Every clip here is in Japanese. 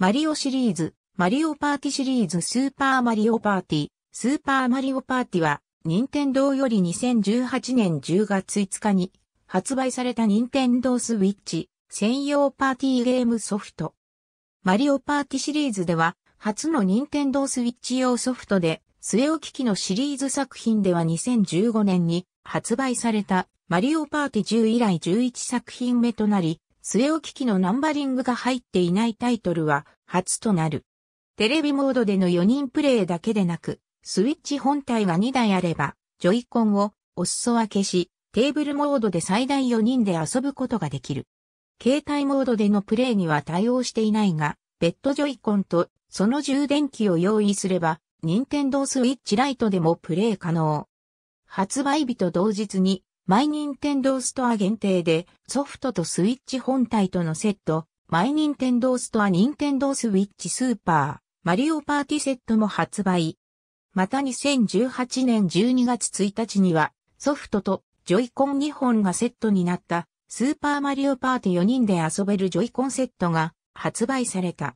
マリオシリーズ、マリオパーティシリーズスーパーマリオパーティ、スーパーマリオパーティは、任天堂より2018年10月5日に発売された任天堂スイッチ専用パーティーゲームソフト。マリオパーティシリーズでは、初の任天堂スイッチ用ソフトで、末置き機のシリーズ作品では2015年に発売されたマリオパーティ10以来11作品目となり、末置き機のナンバリングが入っていないタイトルは初となる。テレビモードでの4人プレイだけでなく、スイッチ本体が2台あれば、ジョイコンをお裾分けし、テーブルモードで最大4人で遊ぶことができる。携帯モードでのプレイには対応していないが、ッドジョイコンとその充電器を用意すれば、Nintendo Switch Lite でもプレイ可能。発売日と同日にマイニンテンドーストア限定で、ソフトとスイッチ本体とのセット、マイニンテンドーストアニンテンドースウィッチスーパー、マリオパーティセットも発売。また2018年12月1日には、ソフトとジョイコン2本がセットになった、スーパーマリオパーティ4人で遊べるジョイコンセットが発売された。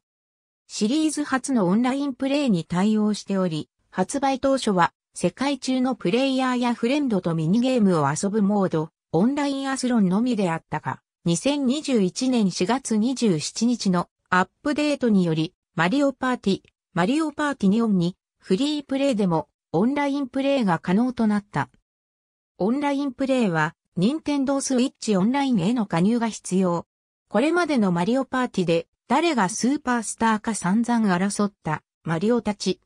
シリーズ初のオンラインプレイに対応しており、発売当初は世界中のプレイヤーやフレンドとミニゲームを遊ぶモード、オンラインアスロンのみであったが、2021年4月27日のアップデートにより、マリオパーティ、マリオパーティニオンに、フリープレイでもオンラインプレイが可能となった。オンラインプレイは、任天堂スイッチオンラインへの加入が必要。これまでのマリオパーティで、誰がスーパースターか散々争った、マリオたち。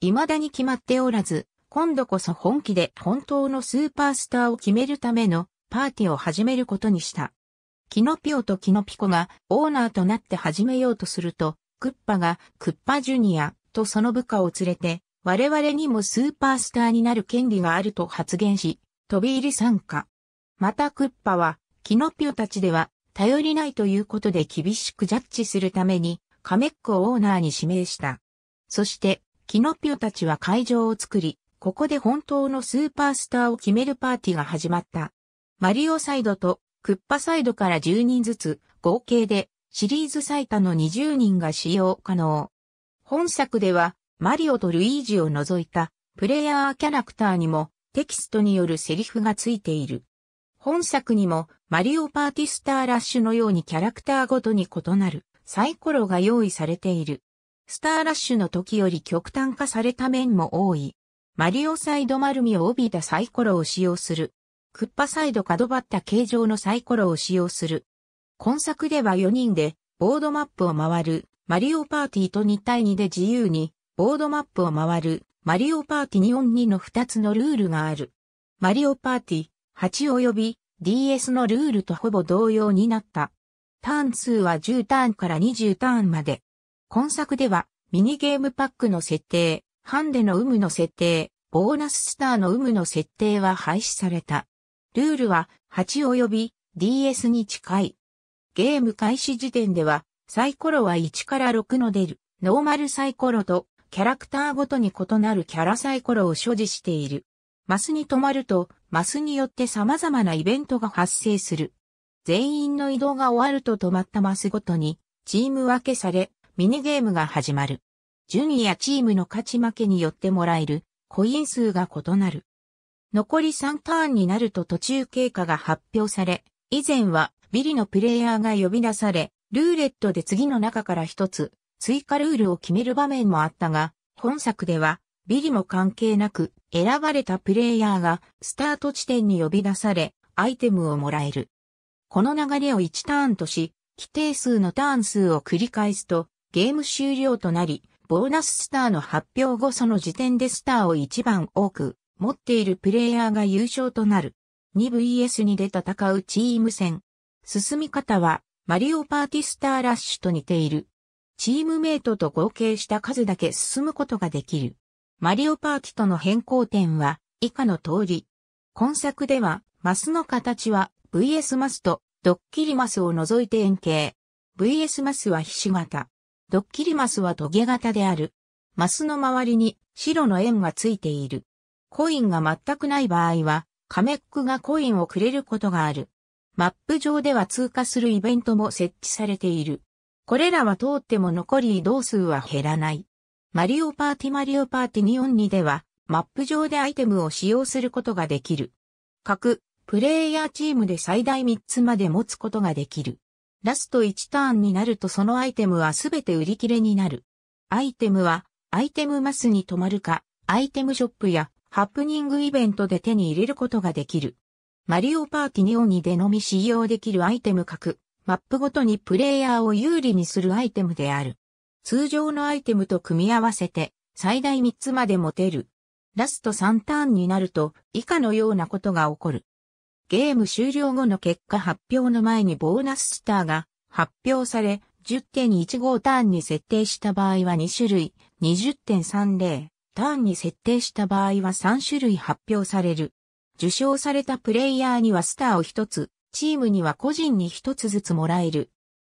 未だに決まっておらず、今度こそ本気で本当のスーパースターを決めるためのパーティーを始めることにした。キノピオとキノピコがオーナーとなって始めようとすると、クッパがクッパジュニアとその部下を連れて、我々にもスーパースターになる権利があると発言し、飛び入り参加。またクッパは、キノピオたちでは頼りないということで厳しくジャッジするために、カメックをオーナーに指名した。そして、キノピオたちは会場を作り、ここで本当のスーパースターを決めるパーティーが始まった。マリオサイドとクッパサイドから10人ずつ、合計でシリーズ最多の20人が使用可能。本作では、マリオとルイージを除いたプレイヤーキャラクターにもテキストによるセリフがついている。本作にもマリオパーティスターラッシュのようにキャラクターごとに異なるサイコロが用意されている。スターラッシュの時より極端化された面も多い。マリオサイド丸みを帯びたサイコロを使用する。クッパサイド角張った形状のサイコロを使用する。今作では4人でボードマップを回るマリオパーティーと2対2で自由にボードマップを回るマリオパーティー2オン2の2つのルールがある。マリオパーティー8及び DS のルールとほぼ同様になった。ターン数は10ターンから20ターンまで。今作ではミニゲームパックの設定、ハンデの有無の設定、ボーナススターの有無の設定は廃止された。ルールは8及び DS に近い。ゲーム開始時点では、サイコロは1から6の出る、ノーマルサイコロと、キャラクターごとに異なるキャラサイコロを所持している。マスに止まると、マスによって様々なイベントが発生する。全員の移動が終わると止まったマスごとに、チーム分けされ、ミニゲームが始まる。順位やチームの勝ち負けによってもらえるコイン数が異なる。残り3ターンになると途中経過が発表され、以前はビリのプレイヤーが呼び出され、ルーレットで次の中から一つ追加ルールを決める場面もあったが、本作ではビリも関係なく選ばれたプレイヤーがスタート地点に呼び出され、アイテムをもらえる。この流れを1ターンとし、規定数のターン数を繰り返すとゲーム終了となり、ボーナススターの発表後その時点でスターを一番多く持っているプレイヤーが優勝となる。2vs2 で戦うチーム戦。進み方はマリオパーティスターラッシュと似ている。チームメイトと合計した数だけ進むことができる。マリオパーティとの変更点は以下の通り。今作ではマスの形は VS マスとドッキリマスを除いて円形。VS マスはひし形。ドッキリマスはトゲ型である。マスの周りに白の円がついている。コインが全くない場合は、カメックがコインをくれることがある。マップ上では通過するイベントも設置されている。これらは通っても残り移動数は減らない。マリオパーティマリオパーティ242では、マップ上でアイテムを使用することができる。各、プレイヤーチームで最大3つまで持つことができる。ラスト1ターンになるとそのアイテムはすべて売り切れになる。アイテムは、アイテムマスに止まるか、アイテムショップや、ハプニングイベントで手に入れることができる。マリオパーティニオにでのみ使用できるアイテム各、マップごとにプレイヤーを有利にするアイテムである。通常のアイテムと組み合わせて、最大3つまで持てる。ラスト3ターンになると、以下のようなことが起こる。ゲーム終了後の結果発表の前にボーナススターが発表され、10.15ターンに設定した場合は2種類、20.30ターンに設定した場合は3種類発表される。受賞されたプレイヤーにはスターを1つ、チームには個人に1つずつもらえる。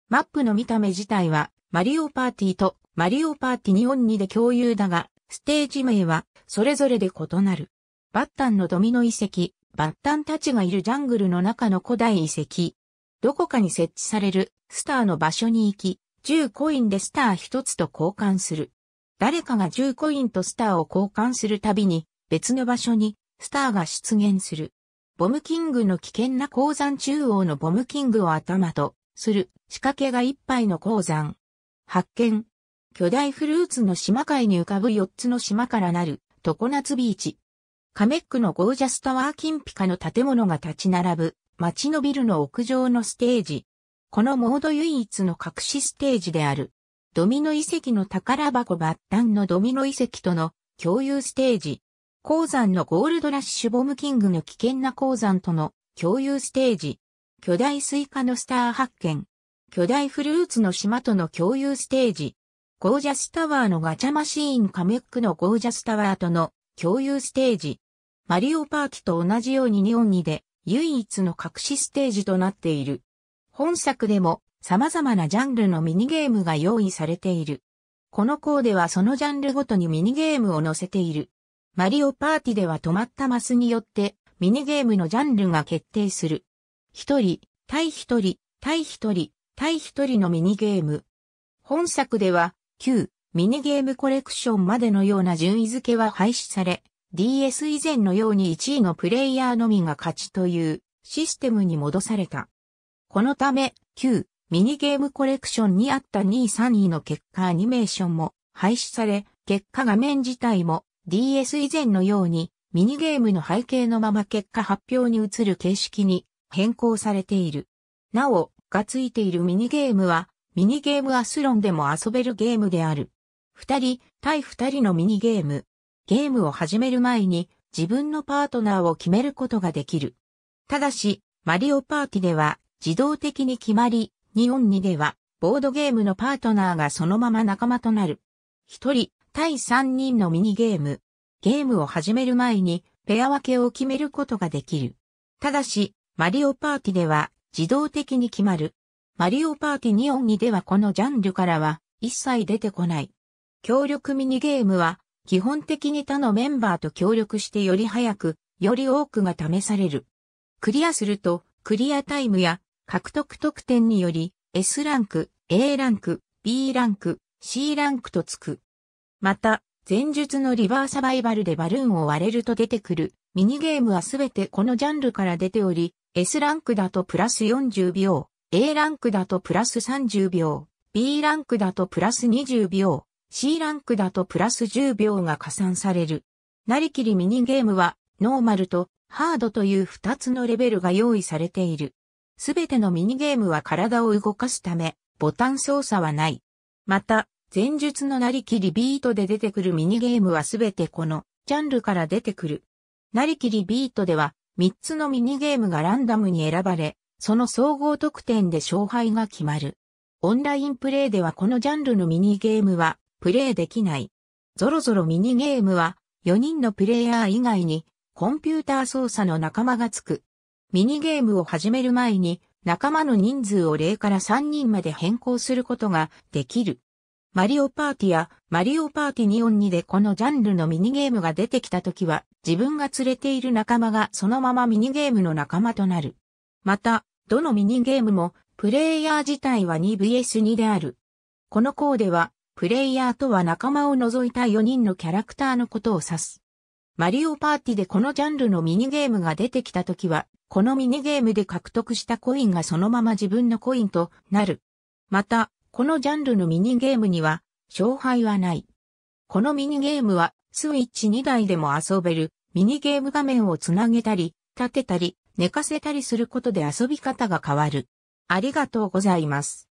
マップの見た目自体は、マリオパーティーとマリオパーティー2本2で共有だが、ステージ名はそれぞれで異なる。バッタンのドミノ遺跡、バッタンたちがいるジャングルの中の古代遺跡。どこかに設置されるスターの場所に行き、10コインでスター1つと交換する。誰かが10コインとスターを交換するたびに、別の場所にスターが出現する。ボムキングの危険な鉱山中央のボムキングを頭とする仕掛けが一杯の鉱山。発見。巨大フルーツの島海に浮かぶ4つの島からなる常夏ビーチ。カメックのゴージャスタワー金ピカの建物が立ち並ぶ、街のビルの屋上のステージ。このモード唯一の隠しステージである。ドミノ遺跡の宝箱バッタンのドミノ遺跡との共有ステージ。鉱山のゴールドラッシュボムキングの危険な鉱山との共有ステージ。巨大スイカのスター発見。巨大フルーツの島との共有ステージ。ゴージャスタワーのガチャマシーンカメックのゴージャスタワーとの共有ステージ。マリオパーティと同じように日本にで唯一の隠しステージとなっている。本作でも様々なジャンルのミニゲームが用意されている。この項ではそのジャンルごとにミニゲームを載せている。マリオパーティでは止まったマスによってミニゲームのジャンルが決定する。一人、対一人、対一人、対一人のミニゲーム。本作では9、ミニゲームコレクションまでのような順位付けは廃止され、DS 以前のように1位のプレイヤーのみが勝ちというシステムに戻された。このため、旧ミニゲームコレクションにあった2位3位の結果アニメーションも廃止され、結果画面自体も DS 以前のようにミニゲームの背景のまま結果発表に移る形式に変更されている。なお、がついているミニゲームはミニゲームアスロンでも遊べるゲームである。二人対二人のミニゲーム。ゲームを始める前に自分のパートナーを決めることができる。ただし、マリオパーティでは自動的に決まり、2オン2ではボードゲームのパートナーがそのまま仲間となる。一人対三人のミニゲーム。ゲームを始める前にペア分けを決めることができる。ただし、マリオパーティでは自動的に決まる。マリオパーティ2オン2ではこのジャンルからは一切出てこない。協力ミニゲームは、基本的に他のメンバーと協力してより早く、より多くが試される。クリアすると、クリアタイムや獲得得点により、S ランク、A ランク、B ランク、C ランクとつく。また、前述のリバーサバイバルでバルーンを割れると出てくるミニゲームはすべてこのジャンルから出ており、S ランクだとプラス40秒、A ランクだとプラス30秒、B ランクだとプラス20秒、C ランクだとプラス10秒が加算される。なりきりミニゲームは、ノーマルとハードという2つのレベルが用意されている。すべてのミニゲームは体を動かすため、ボタン操作はない。また、前述のなりきりビートで出てくるミニゲームはすべてこのジャンルから出てくる。なりきりビートでは3つのミニゲームがランダムに選ばれ、その総合得点で勝敗が決まる。オンラインプレイではこのジャンルのミニゲームはプレイできない。ぞろぞろミニゲームは、4人のプレイヤー以外に、コンピューター操作の仲間がつく。ミニゲームを始める前に、仲間の人数を0から3人まで変更することができる。マリオパーティやマリオパーティニオン2でこのジャンルのミニゲームが出てきた時は自分が連れている仲間がそのままミニゲームの仲間となる。また、どのミニゲームもプレイヤー自体は 2vs2 である。このーデはプレイヤーとは仲間を除いた4人のキャラクターのことを指す。マリオパーティでこのジャンルのミニゲームが出てきた時は、このミニゲームで獲得したコインがそのまま自分のコインとなる。また、このジャンルのミニゲームには、勝敗はない。このミニゲームは、スイッチ2台でも遊べる、ミニゲーム画面をつなげたり、立てたり、寝かせたりすることで遊び方が変わる。ありがとうございます。